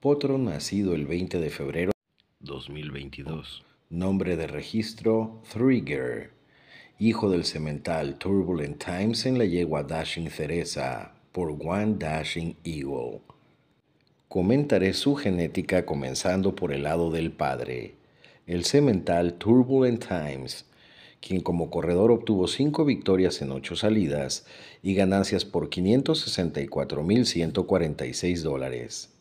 Potro, nacido el 20 de febrero 2022. Nombre de registro, Trigger, Hijo del cemental Turbulent Times en la yegua Dashing Cereza por One Dashing Eagle. Comentaré su genética comenzando por el lado del padre, el cemental Turbulent Times, quien como corredor obtuvo 5 victorias en 8 salidas y ganancias por 564.146 dólares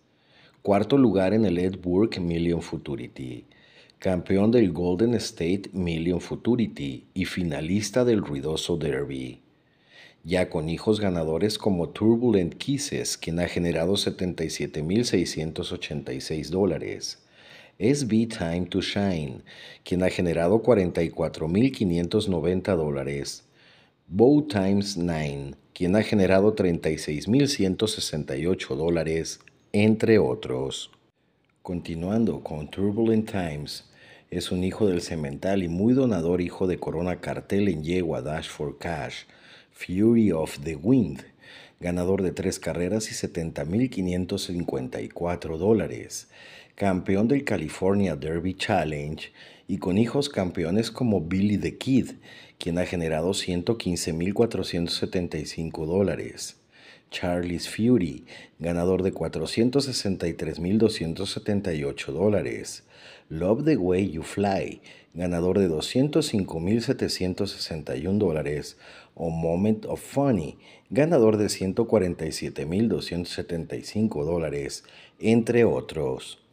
cuarto lugar en el Ed Million Futurity, campeón del Golden State Million Futurity y finalista del ruidoso Derby. Ya con hijos ganadores como Turbulent Kisses, quien ha generado 77.686 dólares. SB Time to Shine, quien ha generado 44.590 dólares. Bow Times 9, quien ha generado 36.168 dólares entre otros. Continuando con Turbulent Times, es un hijo del cemental y muy donador hijo de Corona Cartel en yegua Dash for Cash, Fury of the Wind, ganador de tres carreras y 70.554 dólares, campeón del California Derby Challenge y con hijos campeones como Billy the Kid, quien ha generado 115.475 dólares. Charlie's Fury, ganador de 463.278 Love the Way You Fly, ganador de 205.761 O Moment of Funny, ganador de 147.275 entre otros.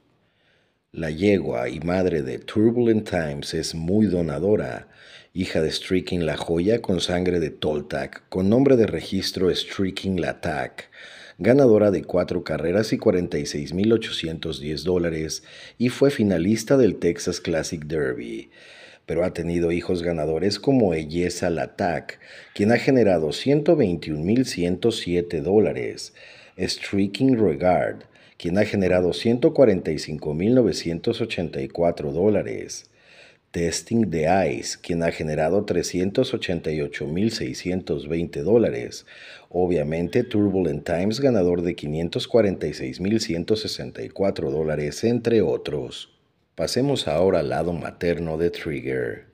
La yegua y madre de Turbulent Times es muy donadora, hija de Streaking la Joya con sangre de Toltac, con nombre de registro Streaking la ganadora de cuatro carreras y 46.810 dólares, y fue finalista del Texas Classic Derby. Pero ha tenido hijos ganadores como Eyesa Latak, quien ha generado 121.107 dólares, Streaking Regard, quien ha generado 145.984 dólares. Testing the Ice, quien ha generado 388.620 dólares. Obviamente Turbulent Times, ganador de 546.164 dólares, entre otros. Pasemos ahora al lado materno de Trigger.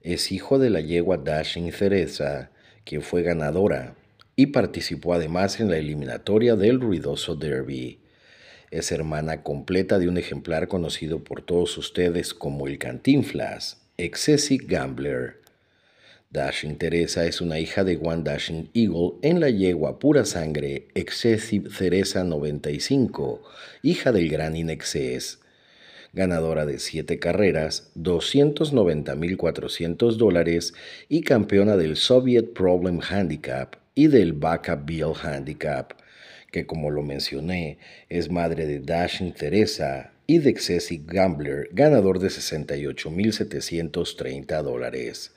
Es hijo de la yegua Dashing Cereza, quien fue ganadora, y participó además en la eliminatoria del ruidoso Derby. Es hermana completa de un ejemplar conocido por todos ustedes como el Cantinflas, Excessive Gambler. Dashing Teresa es una hija de One Dashing Eagle en la yegua pura sangre Excessive Teresa 95, hija del gran Inexcess. Ganadora de 7 carreras, 290.400 dólares y campeona del Soviet Problem Handicap y del Backup Bill Handicap que como lo mencioné, es madre de Dashing Teresa y de Excessive Gambler, ganador de 68.730 dólares.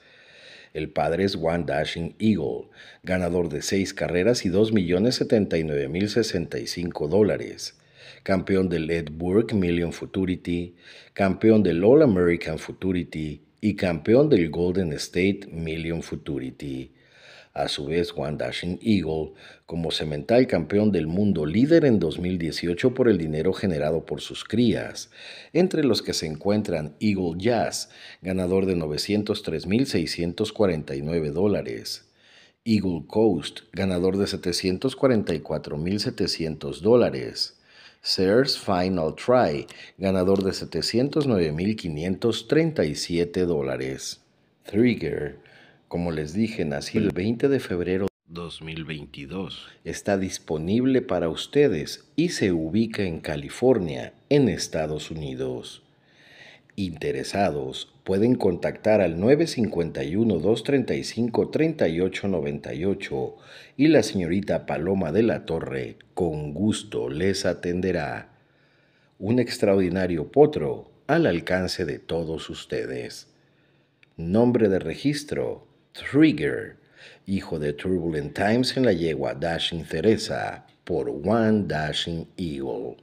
El padre es One Dashing Eagle, ganador de 6 carreras y 2.079.065 dólares. Campeón del Ed Burke Million Futurity, campeón del All American Futurity y campeón del Golden State Million Futurity. A su vez, One Dashing Eagle, como cemental campeón del mundo líder en 2018 por el dinero generado por sus crías, entre los que se encuentran Eagle Jazz, ganador de 903.649 dólares. Eagle Coast, ganador de 744.700 dólares. Sears Final Try, ganador de 709.537 dólares. Trigger, como les dije, nací el 20 de febrero 2022, está disponible para ustedes y se ubica en California, en Estados Unidos. Interesados pueden contactar al 951-235-3898 y la señorita Paloma de la Torre con gusto les atenderá. Un extraordinario potro al alcance de todos ustedes. Nombre de registro Trigger, hijo de Turbulent Times en la yegua Dashing Teresa, por One Dashing Eagle.